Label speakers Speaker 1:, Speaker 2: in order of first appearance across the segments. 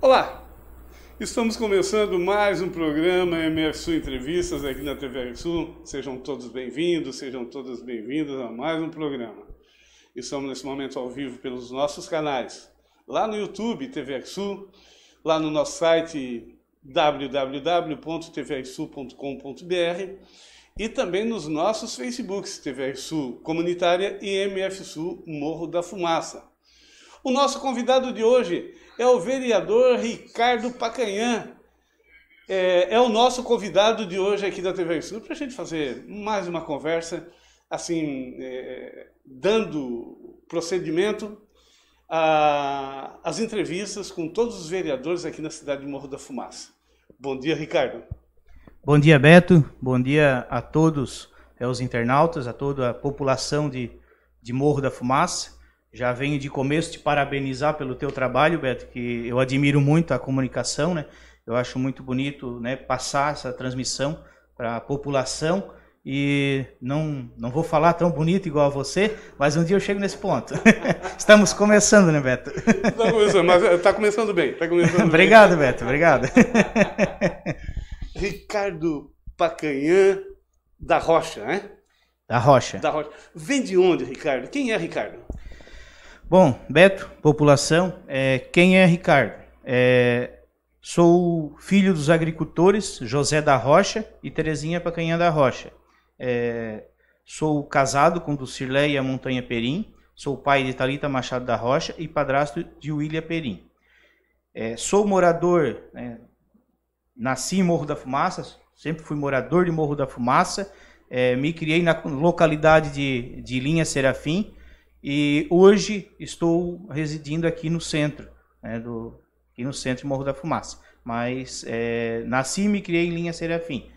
Speaker 1: Olá! Estamos começando mais um programa MSU Entrevistas aqui na TV Sul. Sejam todos bem-vindos, sejam todas bem-vindas a mais um programa. Estamos nesse momento ao vivo pelos nossos canais lá no YouTube TV Sul, lá no nosso site www.tvsul.com.br e também nos nossos Facebooks TV Sul Comunitária e MF Sul Morro da Fumaça. O nosso convidado de hoje é o vereador Ricardo Pacanhã. É, é o nosso convidado de hoje aqui da TV Sul para a gente fazer mais uma conversa, assim, é, dando procedimento a, as entrevistas com todos os vereadores aqui na cidade de Morro da Fumaça. Bom dia, Ricardo.
Speaker 2: Bom dia, Beto. Bom dia a todos é, os internautas, a toda a população de, de Morro da Fumaça. Já venho de começo te parabenizar pelo teu trabalho, Beto, que eu admiro muito a comunicação, né? Eu acho muito bonito né, passar essa transmissão para a população e não, não vou falar tão bonito igual a você, mas um dia eu chego nesse ponto. Estamos começando, né, Beto? Estamos
Speaker 1: tá começando, mas está eh, começando bem. Tá começando obrigado,
Speaker 2: bem. Beto, obrigado.
Speaker 1: Ricardo Pacanhã da Rocha, né?
Speaker 2: Da Rocha. Da
Speaker 1: Rocha. Vem de onde, Ricardo? Quem é Ricardo?
Speaker 2: Bom, Beto, população, é, quem é Ricardo? É, sou filho dos agricultores José da Rocha e Terezinha Pacanhã da Rocha. É, sou casado com Ducirlé Montanha Perim. Sou pai de Talita Machado da Rocha e padrasto de William Perim. É, sou morador, né, nasci em Morro da Fumaça, sempre fui morador de Morro da Fumaça. É, me criei na localidade de, de Linha Serafim e hoje estou residindo aqui no centro, né, do, aqui no centro de Morro da Fumaça. Mas é, nasci e me criei em Linha Serafim.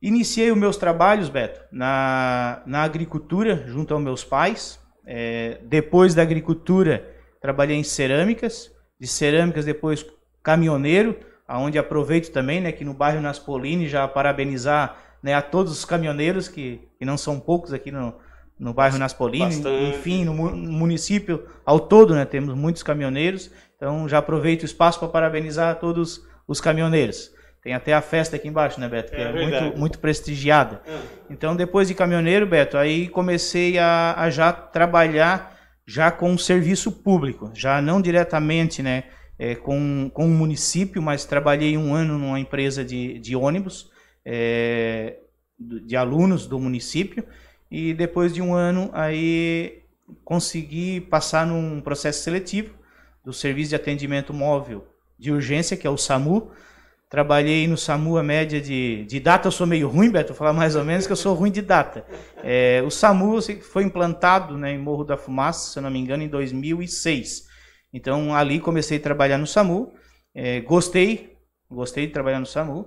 Speaker 2: Iniciei os meus trabalhos, Beto, na, na agricultura, junto aos meus pais. É, depois da agricultura, trabalhei em cerâmicas. De cerâmicas, depois caminhoneiro, aonde aproveito também, né, que no bairro Naspolini, já parabenizar né, a todos os caminhoneiros, que, que não são poucos aqui no, no bairro Naspolini, Bastante. enfim, no município ao todo, né, temos muitos caminhoneiros. Então, já aproveito o espaço para parabenizar a todos os caminhoneiros. Tem até a festa aqui embaixo, né, Beto? Que é, é muito, muito prestigiada. É. Então, depois de caminhoneiro, Beto, aí comecei a, a, já trabalhar já com o serviço público, já não diretamente né, é, com, com o município, mas trabalhei um ano numa empresa de, de ônibus, é, de alunos do município, e depois de um ano aí consegui passar num processo seletivo do Serviço de Atendimento Móvel de Urgência, que é o SAMU, Trabalhei no SAMU a média de, de data, eu sou meio ruim, Beto, vou falar mais ou menos que eu sou ruim de data. É, o SAMU foi implantado né, em Morro da Fumaça, se eu não me engano, em 2006. Então ali comecei a trabalhar no SAMU, é, gostei, gostei de trabalhar no SAMU,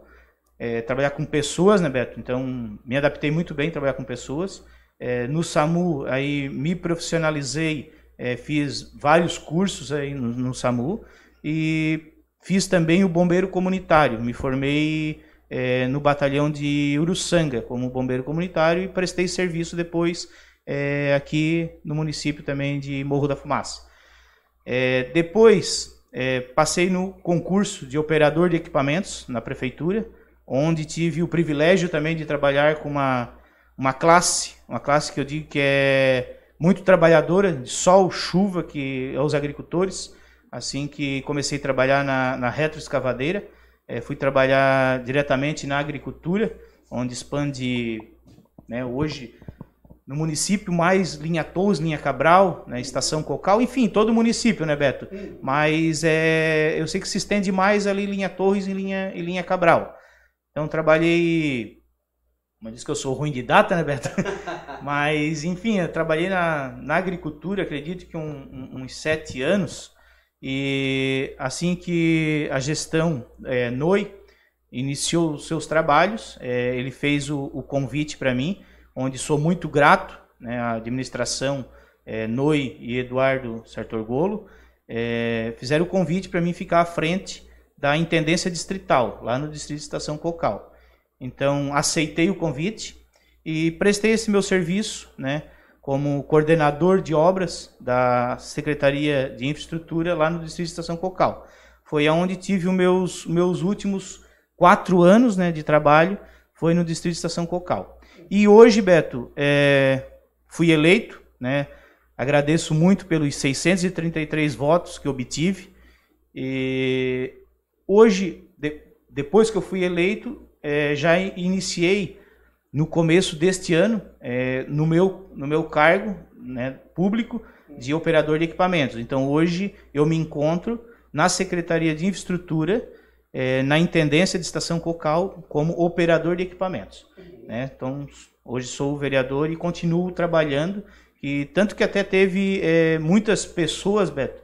Speaker 2: é, trabalhar com pessoas, né, Beto? Então me adaptei muito bem trabalhar com pessoas. É, no SAMU aí me profissionalizei, é, fiz vários cursos aí no, no SAMU e Fiz também o bombeiro comunitário, me formei é, no batalhão de Uruçanga como bombeiro comunitário e prestei serviço depois é, aqui no município também de Morro da Fumaça. É, depois é, passei no concurso de operador de equipamentos na prefeitura, onde tive o privilégio também de trabalhar com uma, uma classe, uma classe que eu digo que é muito trabalhadora, de sol, chuva, que é os agricultores assim que comecei a trabalhar na, na retroescavadeira. É, fui trabalhar diretamente na agricultura, onde expande né, hoje no município mais linha Torres, linha Cabral, né, estação Cocal, enfim, todo o município, né, Beto? Mas é, eu sei que se estende mais ali linha Torres e linha, e linha Cabral. Então trabalhei mas diz que eu sou ruim de data, né, Beto? Mas, enfim, eu trabalhei na, na agricultura, acredito que um, um, uns sete anos. E assim que a gestão é, Noi iniciou os seus trabalhos, é, ele fez o, o convite para mim, onde sou muito grato né, à administração é, Noi e Eduardo Sartorgolo, é, fizeram o convite para mim ficar à frente da Intendência Distrital, lá no Distrito de Estação Cocal. Então, aceitei o convite e prestei esse meu serviço, né? como coordenador de obras da Secretaria de Infraestrutura lá no Distrito de Estação Cocal. Foi aonde tive os meus, meus últimos quatro anos né, de trabalho, foi no Distrito de Estação Cocal. E hoje, Beto, é, fui eleito, né, agradeço muito pelos 633 votos que obtive. E hoje, de, depois que eu fui eleito, é, já iniciei no começo deste ano, é, no, meu, no meu cargo né, público de operador de equipamentos. Então, hoje eu me encontro na Secretaria de Infraestrutura, é, na Intendência de Estação Cocal, como operador de equipamentos. Né? Então, hoje sou vereador e continuo trabalhando. E tanto que até teve é, muitas pessoas, Beto,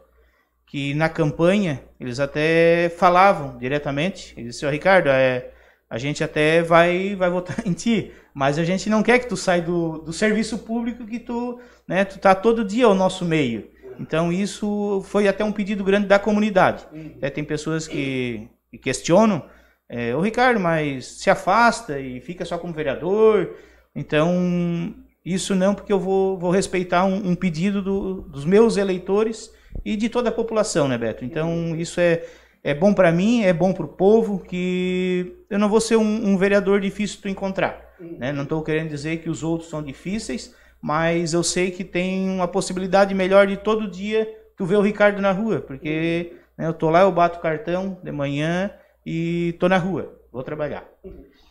Speaker 2: que na campanha eles até falavam diretamente. Eles disseram, Ricardo, é, a gente até vai, vai votar em ti, mas a gente não quer que tu saia do, do serviço público que tu, né, tu tá todo dia ao nosso meio. Então isso foi até um pedido grande da comunidade. Uhum. É, tem pessoas que, que questionam, é, o Ricardo, mas se afasta e fica só como vereador. Então isso não, porque eu vou, vou respeitar um, um pedido do, dos meus eleitores e de toda a população, né, Beto? Então uhum. isso é é bom para mim, é bom para o povo, que eu não vou ser um, um vereador difícil de encontrar. Né? Não estou querendo dizer que os outros são difíceis, mas eu sei que tem uma possibilidade melhor de todo dia tu ver o Ricardo na rua, porque né, eu estou lá, eu bato cartão de manhã e estou na rua, vou trabalhar.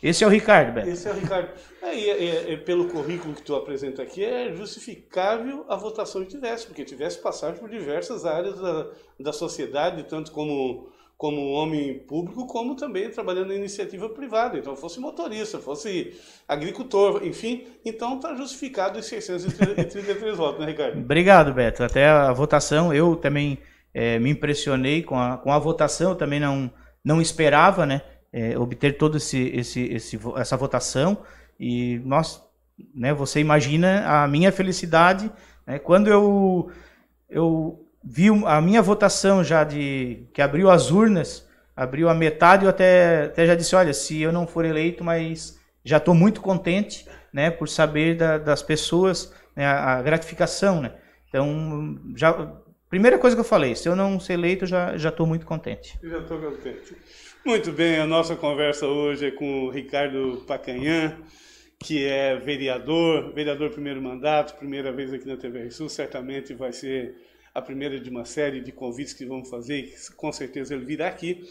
Speaker 2: Esse é o Ricardo, Beto. Esse
Speaker 1: é o Ricardo. Aí, é, é, é, pelo currículo que tu apresenta aqui, é justificável a votação que tivesse, porque tivesse passagem por diversas áreas da, da sociedade, tanto como como homem público, como também trabalhando em iniciativa privada. Então, fosse motorista, fosse agricultor, enfim. Então, está justificado os 633 votos, né, Ricardo?
Speaker 2: Obrigado, Beto. Até a votação, eu também é, me impressionei com a, com a votação, eu também não, não esperava, né? É, obter toda esse, esse, esse, essa votação e nós, né, você imagina a minha felicidade né, quando eu, eu vi a minha votação já de que abriu as urnas, abriu a metade, eu até, até já disse, olha, se eu não for eleito, mas já estou muito contente, né, por saber da, das pessoas né, a, a gratificação, né. Então, já primeira coisa que eu falei, se eu não ser eleito, já já estou muito contente.
Speaker 1: Eu já estou contente. Muito bem, a nossa conversa hoje é com o Ricardo Pacanhã, que é vereador, vereador primeiro mandato, primeira vez aqui na TV Sul, certamente vai ser a primeira de uma série de convites que vamos fazer, e com certeza ele virá aqui.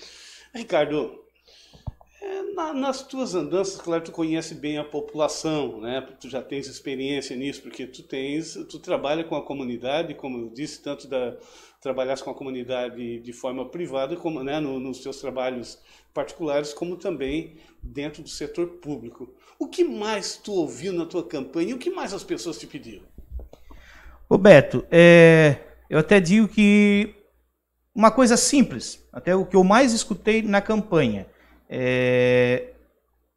Speaker 1: Ricardo, é, na, nas tuas andanças, claro, tu conhece bem a população, né? Tu já tens experiência nisso, porque tu tens, tu trabalha com a comunidade, como eu disse, tanto da trabalhaste com a comunidade de forma privada, como né, no, nos teus trabalhos particulares, como também dentro do setor público. O que mais tu ouviu na tua campanha? E o que mais as pessoas te pediram?
Speaker 2: Roberto, é eu até digo que uma coisa simples, até o que eu mais escutei na campanha. É,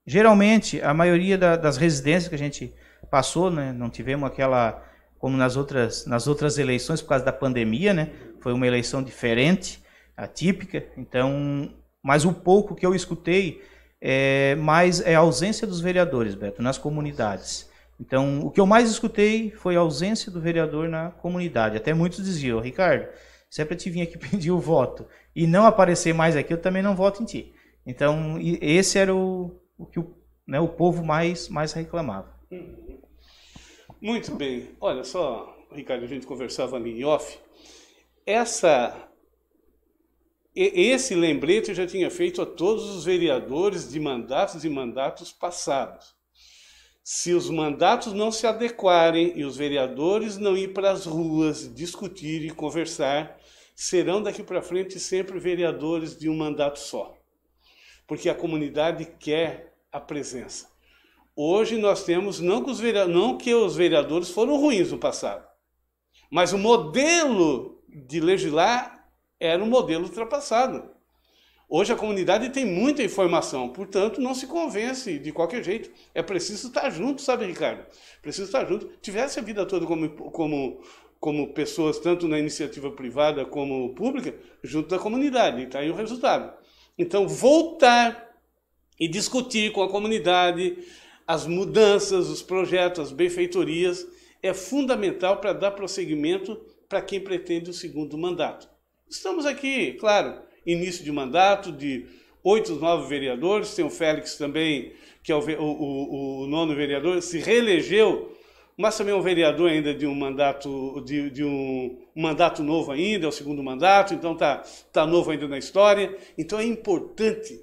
Speaker 2: geralmente, a maioria da, das residências que a gente passou, né, não tivemos aquela, como nas outras, nas outras eleições, por causa da pandemia, né, foi uma eleição diferente, atípica, então, mas o pouco que eu escutei é mais é a ausência dos vereadores, Beto, nas comunidades. Então, o que eu mais escutei foi a ausência do vereador na comunidade. Até muitos diziam, Ricardo, se é para te vir aqui pedir o voto e não aparecer mais aqui, eu também não voto em ti. Então, esse era o, o que o, né, o povo mais, mais reclamava.
Speaker 1: Uhum. Muito bem. Olha só, Ricardo, a gente conversava ali em off. Essa, esse lembrete eu já tinha feito a todos os vereadores de mandatos e mandatos passados se os mandatos não se adequarem e os vereadores não ir para as ruas discutir e conversar, serão daqui para frente sempre vereadores de um mandato só. Porque a comunidade quer a presença. Hoje nós temos, não que os vereadores, não que os vereadores foram ruins no passado, mas o modelo de legislar era um modelo ultrapassado. Hoje a comunidade tem muita informação, portanto, não se convence de qualquer jeito. É preciso estar junto, sabe, Ricardo? Preciso estar junto. Tivesse a vida toda como, como, como pessoas, tanto na iniciativa privada como pública, junto da comunidade. Está aí o resultado. Então, voltar e discutir com a comunidade as mudanças, os projetos, as benfeitorias, é fundamental para dar prosseguimento para quem pretende o segundo mandato. Estamos aqui, claro início de mandato de oito, novos vereadores, tem o Félix também, que é o, o, o, nono vereador, se reelegeu, mas também é um vereador ainda de um mandato, de, de um, um, mandato novo ainda, é o segundo mandato, então está tá novo ainda na história. Então é importante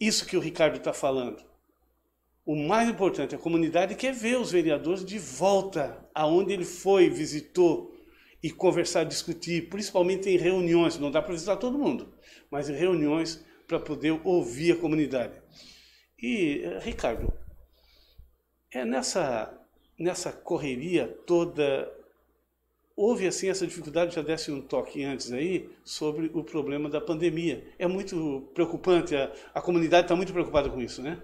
Speaker 1: isso que o Ricardo está falando. O mais importante, a comunidade quer ver os vereadores de volta aonde ele foi, visitou, e conversar, discutir, principalmente em reuniões. Não dá para visitar todo mundo, mas em reuniões para poder ouvir a comunidade. E, eh, Ricardo, é nessa, nessa correria toda. Houve assim essa dificuldade, já desse um toque antes aí, sobre o problema da pandemia. É muito preocupante, a, a comunidade está muito preocupada com isso, né?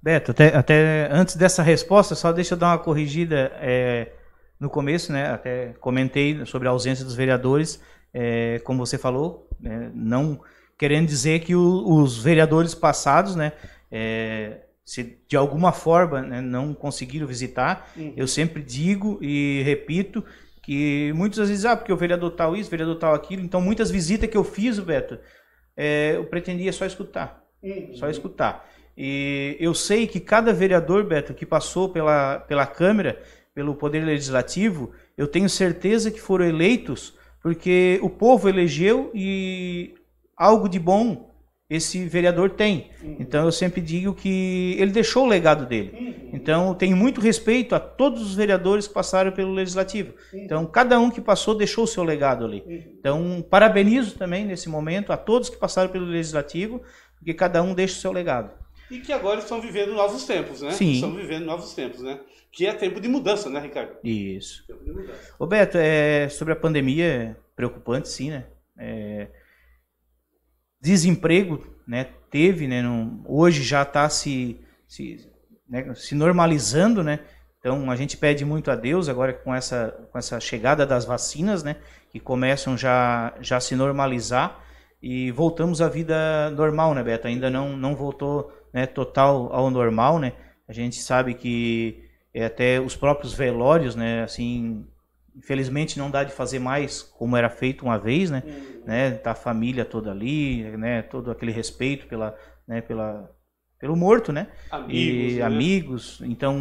Speaker 2: Beto, até, até antes dessa resposta, só deixa eu dar uma corrigida. É no começo, né, até comentei sobre a ausência dos vereadores, é, como você falou, né, não querendo dizer que o, os vereadores passados, né, é, se de alguma forma né, não conseguiram visitar, uhum. eu sempre digo e repito que muitas vezes, ah, porque o vereador tal isso, o vereador tal aquilo, então muitas visitas que eu fiz, Beto, é, eu pretendia só escutar, uhum. só escutar. E eu sei que cada vereador, Beto, que passou pela, pela Câmara, pelo Poder Legislativo, eu tenho certeza que foram eleitos porque o povo elegeu e algo de bom esse vereador tem. Uhum. Então eu sempre digo que ele deixou o legado dele. Uhum. Então eu tenho muito respeito a todos os vereadores que passaram pelo legislativo. Uhum. Então cada um que passou deixou o seu legado ali. Uhum. Então parabenizo também nesse momento a todos que passaram pelo legislativo, porque cada um deixa o seu legado
Speaker 1: e que agora estão vivendo novos tempos, né? Sim. Estão vivendo novos tempos, né? Que é tempo de mudança, né, Ricardo? Isso. Tempo de mudança.
Speaker 2: Ô Beto, é, sobre a pandemia, preocupante sim, né? É, desemprego, né? Teve, né? hoje já está se, se, né, se normalizando, né? Então a gente pede muito a Deus agora com essa, com essa chegada das vacinas, né? Que começam já, já se normalizar e voltamos à vida normal, né, Beto? Ainda não, não voltou né, total ao normal, né? A gente sabe que é até os próprios velórios, né, assim, infelizmente não dá de fazer mais como era feito uma vez, né? Uhum. né tá a família toda ali, né, todo aquele respeito pela, né, pela pelo morto, né? Amigos, e né? amigos. Então,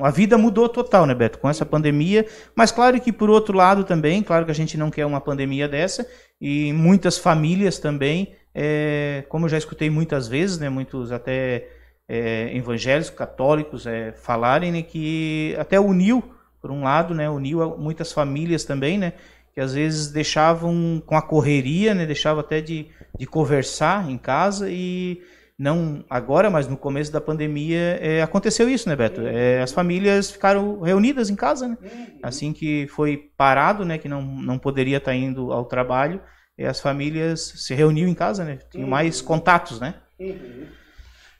Speaker 2: a vida mudou total, né, Beto, com essa pandemia. Mas claro que por outro lado também, claro que a gente não quer uma pandemia dessa e muitas famílias também é, como eu já escutei muitas vezes, né, muitos até é, evangélicos, católicos é, falarem, né, que até uniu, por um lado, né, uniu muitas famílias também, né, que às vezes deixavam com a correria, né, deixavam até de, de conversar em casa e não agora, mas no começo da pandemia é, aconteceu isso, né, Beto? É, as famílias ficaram reunidas em casa, né? Uhum. Assim que foi parado, né, que não, não poderia estar tá indo ao trabalho, e as famílias se reuniam em casa, né? Tinham uhum. mais contatos, né?
Speaker 1: Uhum.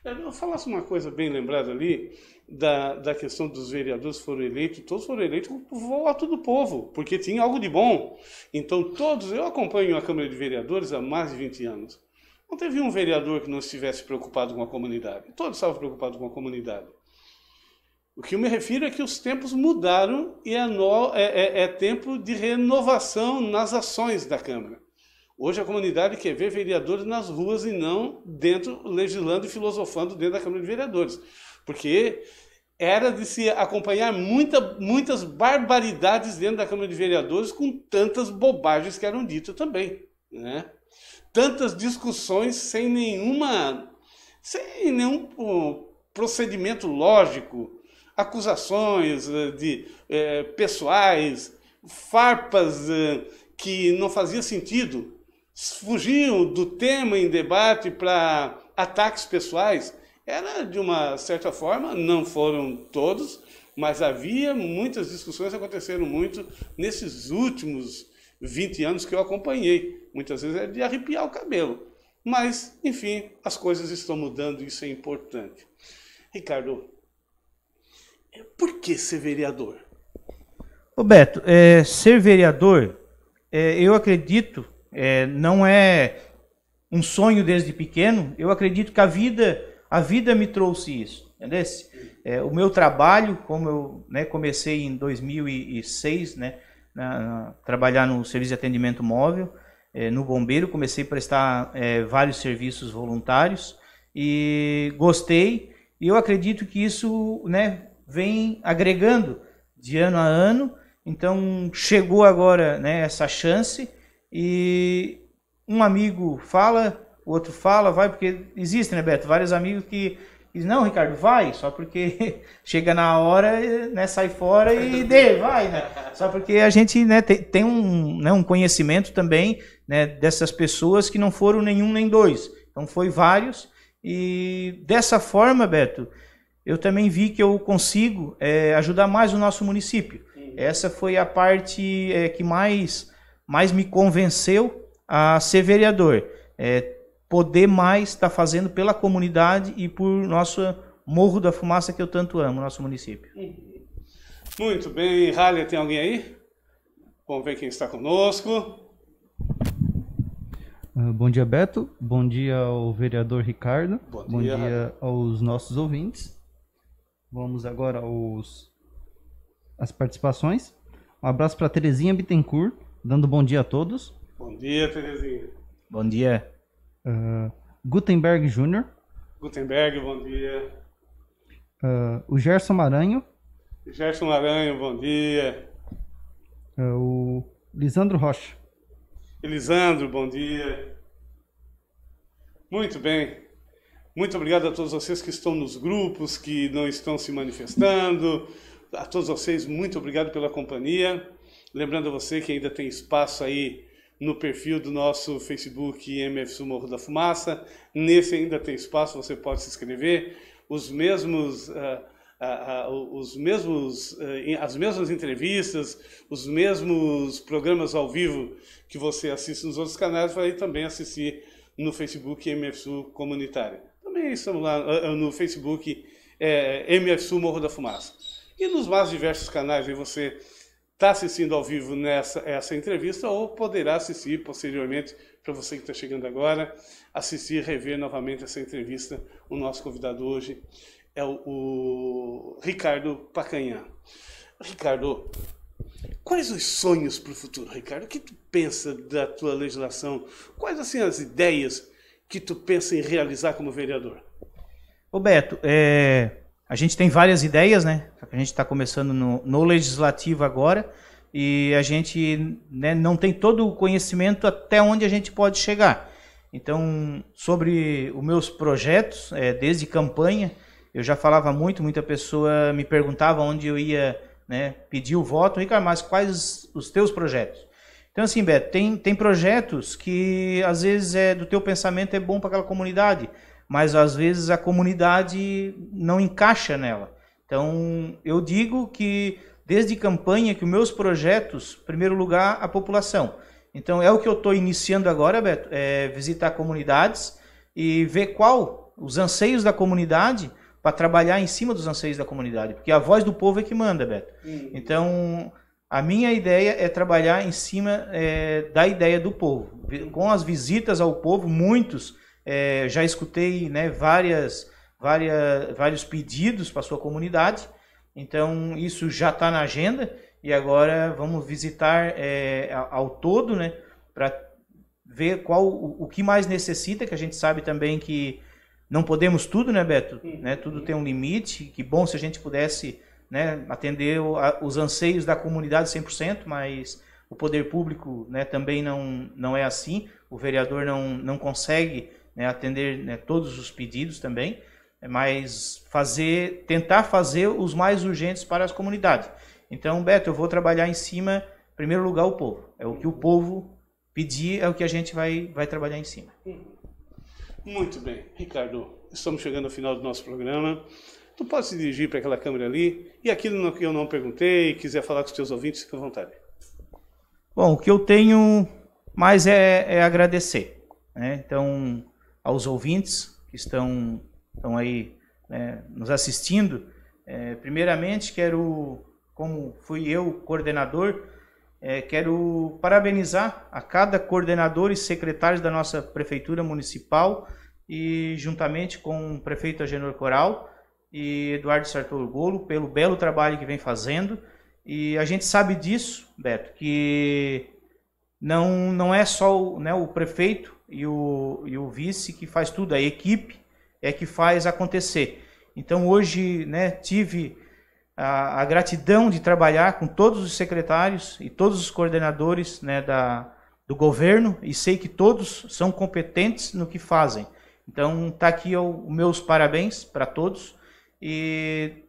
Speaker 1: É, eu falasse uma coisa bem lembrada ali, da, da questão dos vereadores foram eleitos, todos foram eleitos com o voto do povo, porque tinha algo de bom. Então todos, eu acompanho a Câmara de Vereadores há mais de 20 anos. Não teve um vereador que não estivesse preocupado com a comunidade. Todos estavam preocupados com a comunidade. O que eu me refiro é que os tempos mudaram e é, no, é, é, é tempo de renovação nas ações da Câmara. Hoje a comunidade quer ver vereadores nas ruas e não dentro, legislando e filosofando dentro da Câmara de Vereadores. Porque era de se acompanhar muita, muitas barbaridades dentro da Câmara de Vereadores com tantas bobagens que eram ditas também. Né? Tantas discussões sem nenhuma. sem nenhum procedimento lógico, acusações eh, de é, pessoais, farpas. É, que não fazia sentido fugiam do tema em debate para ataques pessoais. Era, de uma certa forma, não foram todos, mas havia muitas discussões, aconteceram muito nesses últimos 20 anos que eu acompanhei. Muitas vezes é de arrepiar o cabelo. Mas, enfim, as coisas estão mudando, isso é importante. Ricardo, por que ser vereador?
Speaker 2: Roberto, é, ser vereador, é, eu acredito é, não é um sonho desde pequeno, eu acredito que a vida, a vida me trouxe isso, entendeu? É, o meu trabalho, como eu né, comecei em 2006, né, na, na, trabalhar no serviço de atendimento móvel, é, no bombeiro, comecei a prestar é, vários serviços voluntários e gostei. E eu acredito que isso né, vem agregando de ano a ano. Então chegou agora né, essa chance e um amigo fala, o outro fala, vai, porque existem, né, Beto? Vários amigos que dizem, não, Ricardo, vai, só porque chega na hora, né, sai fora e dê, vai, né? Só porque a gente né, tem, tem um, né, um conhecimento também né, dessas pessoas que não foram nenhum nem dois. Então foi vários. E dessa forma, Beto, eu também vi que eu consigo é, ajudar mais o nosso município. Essa foi a parte é, que mais mas me convenceu a ser vereador. É, poder mais estar tá fazendo pela comunidade e por nosso Morro da Fumaça que eu tanto amo, nosso município.
Speaker 1: Muito bem, Rália, tem alguém aí? Vamos ver quem está conosco.
Speaker 3: Ah, bom dia, Beto. Bom dia ao vereador Ricardo. Bom dia, Bom dia aos nossos ouvintes. Vamos agora aos as participações. Um abraço para Terezinha Bittencourt, dando bom dia a todos.
Speaker 1: Bom dia, Terezinha.
Speaker 3: Bom dia. Uh, Gutenberg Júnior.
Speaker 1: Gutenberg, bom dia.
Speaker 3: Uh, o Gerson Maranho.
Speaker 1: Gerson Maranho, bom dia.
Speaker 3: Uh, o Lisandro Rocha.
Speaker 1: Lisandro, bom dia. Muito bem. Muito obrigado a todos vocês que estão nos grupos, que não estão se manifestando. A todos vocês, muito obrigado pela companhia. Lembrando a você que ainda tem espaço aí no perfil do nosso Facebook MFSU Morro da Fumaça. Nesse ainda tem espaço, você pode se inscrever. Os mesmos, uh, uh, uh, os mesmos, eh, as mesmas entrevistas, os mesmos programas ao vivo que você assiste nos outros canais, vai também assistir no Facebook MFSU Comunitária. Também estamos lá no Facebook é, eh, MFSU Morro da Fumaça. E nos mais diversos canais aí você está assistindo ao vivo nessa essa entrevista ou poderá assistir posteriormente para você que está chegando agora, assistir, rever novamente essa entrevista. O nosso convidado hoje é o, o Ricardo Pacanhã. Ricardo, quais os sonhos para o futuro, Ricardo? O que tu pensa da tua legislação? Quais assim as ideias que tu pensa em realizar como vereador?
Speaker 2: Roberto, é a gente tem várias ideias, né? A gente está começando no, no, legislativo agora e a gente né, não tem todo o conhecimento até onde a gente pode chegar. Então, sobre os meus projetos, é, desde campanha, eu já falava muito, muita pessoa me perguntava onde eu ia né, pedir o voto. Ricardo, mas quais os teus projetos? Então, assim, Beto, tem, tem projetos que às vezes é do teu pensamento é bom para aquela comunidade, mas às vezes a comunidade não encaixa nela. Então, eu digo que desde campanha que os meus projetos, primeiro lugar, a população. Então, é o que eu estou iniciando agora, Beto, é visitar comunidades e ver qual os anseios da comunidade para trabalhar em cima dos anseios da comunidade, porque a voz do povo é que manda, Beto. Uhum. Então, a minha ideia é trabalhar em cima é, da ideia do povo, com as visitas ao povo, muitos é, já escutei né, várias, várias, vários pedidos para sua comunidade, então isso já está na agenda e agora vamos visitar é, ao todo, né, para ver qual o, o, que mais necessita, que a gente sabe também que não podemos tudo, né, Beto? Sim. Né, tudo tem um limite. Que bom se a gente pudesse né, atender os anseios da comunidade 100%, mas o poder público né, também não, não é assim. O vereador não, não consegue né, atender né, todos os pedidos também, mas fazer, tentar fazer os mais urgentes para as comunidades. Então, Beto, eu vou trabalhar em cima, em primeiro lugar, o povo. É o que o povo pedir, é o que a gente vai, vai trabalhar em cima. Hum.
Speaker 1: Muito bem. Ricardo, estamos chegando ao final do nosso programa. Tu pode se dirigir para aquela câmera ali e aquilo que eu não perguntei, quiser falar com os teus ouvintes, fica à vontade.
Speaker 2: Bom, o que eu tenho mais é, é agradecer. Né? Então, aos ouvintes que estão, estão aí né, nos assistindo. É, primeiramente, quero, como fui eu coordenador, é, quero parabenizar a cada coordenador e secretário da nossa Prefeitura Municipal e juntamente com o prefeito Agenor Coral e Eduardo Sartor Golo pelo belo trabalho que vem fazendo. E a gente sabe disso, Beto, que não, não é só o, né, o prefeito e o, e o vice que faz tudo, a equipe é que faz acontecer. Então hoje né, tive a, a gratidão de trabalhar com todos os secretários e todos os coordenadores né, da, do governo e sei que todos são competentes no que fazem. Então está aqui os meus parabéns para todos e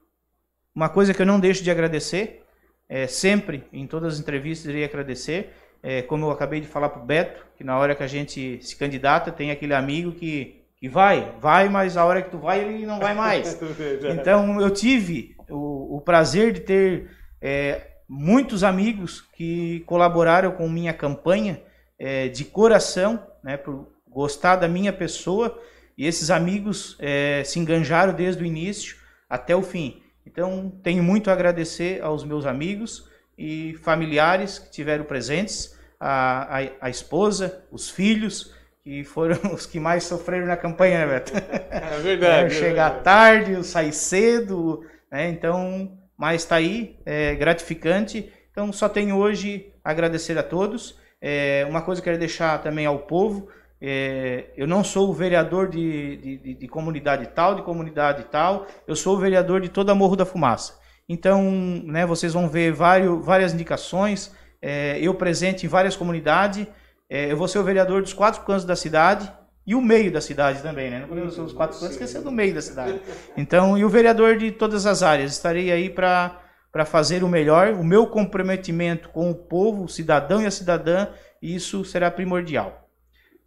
Speaker 2: uma coisa que eu não deixo de agradecer é sempre em todas as entrevistas irei agradecer é, como eu acabei de falar para o Beto, que na hora que a gente se candidata, tem aquele amigo que, que vai, vai, mas a hora que tu vai, ele não vai mais. É então, eu tive o, o prazer de ter é, muitos amigos que colaboraram com minha campanha é, de coração, né, por gostar da minha pessoa, e esses amigos é, se enganjaram desde o início até o fim. Então, tenho muito a agradecer aos meus amigos e familiares que tiveram presentes, a, a, a esposa, os filhos, que foram os que mais sofreram na campanha, né, Beto? É
Speaker 1: verdade. É, chegar
Speaker 2: é tarde, sair cedo, né? Então, mas está aí, é gratificante. Então, só tenho hoje agradecer a todos. É, uma coisa que eu quero deixar também ao povo, é, eu não sou o vereador de, de, de, de comunidade tal, de comunidade tal, eu sou o vereador de toda Morro da Fumaça. Então, né, vocês vão ver vários, várias indicações. É, eu presente em várias comunidades. É, eu vou ser o vereador dos quatro cantos da cidade e o meio da cidade também, né? Não podemos ser os quatro cantos, esquecendo é do meio da cidade. Então, e o vereador de todas as áreas. Estarei aí para para fazer o melhor, o meu comprometimento com o povo, o cidadão e a cidadã, isso será primordial.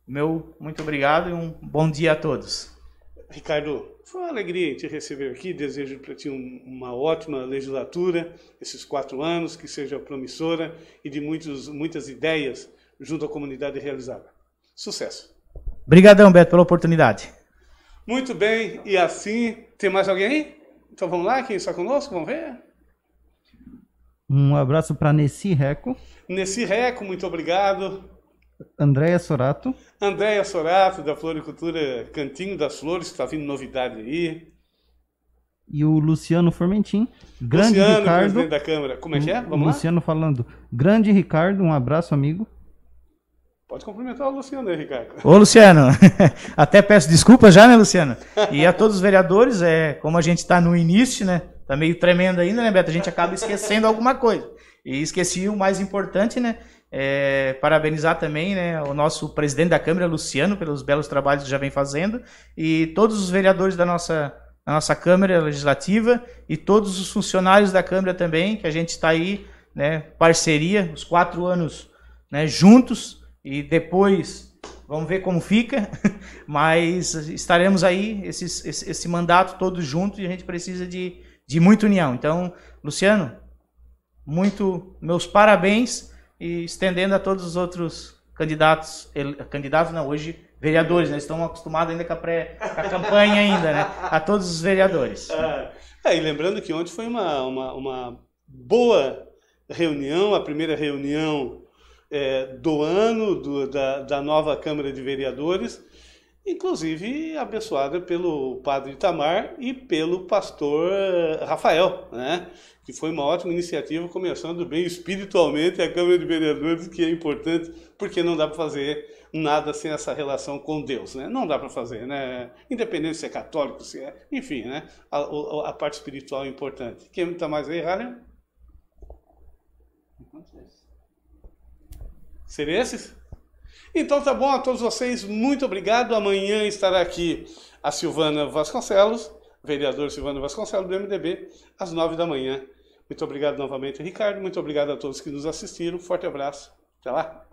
Speaker 2: Meu muito obrigado e um bom dia a todos.
Speaker 1: Ricardo, foi uma alegria te receber aqui. Desejo para ti uma ótima legislatura, esses quatro anos, que seja promissora e de muitos, muitas ideias junto à comunidade realizada. Sucesso.
Speaker 2: Obrigadão, Beto, pela oportunidade.
Speaker 1: Muito bem, e assim, tem mais alguém aí? Então vamos lá, quem está conosco, vamos ver?
Speaker 3: Um abraço para Nessi Reco.
Speaker 1: Nessi Reco, muito obrigado.
Speaker 3: Andréia Sorato.
Speaker 1: Andréia Sorato, da Floricultura Cantinho das Flores, que está vindo novidade aí.
Speaker 3: E o Luciano Formentin. Grande Luciano, Ricardo. presidente da Câmara. Como é que é? Vamos Luciano lá? falando. Grande Ricardo, um abraço, amigo.
Speaker 1: Pode cumprimentar o Luciano aí, Ricardo.
Speaker 3: Ô, Luciano, até peço desculpas já, né, Luciano?
Speaker 2: E a todos os vereadores, é, como a gente está no início, né? Está meio tremendo ainda, né, Beto? A gente acaba esquecendo alguma coisa. E esqueci o mais importante, né? É, parabenizar também né, o nosso presidente da Câmara, Luciano, pelos belos trabalhos que já vem fazendo, e todos os vereadores da nossa, da nossa Câmara Legislativa e todos os funcionários da Câmara também, que a gente está aí, né, parceria, os quatro anos né, juntos, e depois vamos ver como fica, mas estaremos aí, esses, esse, esse mandato todos juntos e a gente precisa de, de muita união. Então, Luciano, muito meus parabéns e estendendo a todos os outros candidatos, candidatos não, hoje vereadores, né? Eles estão acostumados ainda com a, pré, com a campanha ainda, né? A todos os vereadores. É.
Speaker 1: é, e lembrando que ontem foi uma, uma, uma boa reunião, a primeira reunião é, do ano do, da, da nova Câmara de Vereadores, inclusive abençoada pelo padre Itamar e pelo pastor eh, Rafael, né? que foi uma ótima iniciativa, começando bem espiritualmente a Câmara de Vereadores, que é importante, porque não dá para fazer nada sem essa relação com Deus, né? Não dá para fazer, né? Independente se é católico, se é... Enfim, né? A, a, a parte espiritual é importante. Quem está mais aí, Harlem? Seria esses? Então tá bom a todos vocês, muito obrigado. Amanhã estará aqui a Silvana Vasconcelos, vereador Silvana Vasconcelos do MDB, às nove da manhã. Muito obrigado novamente, Ricardo. Muito obrigado a todos que nos assistiram. Forte abraço. Até lá.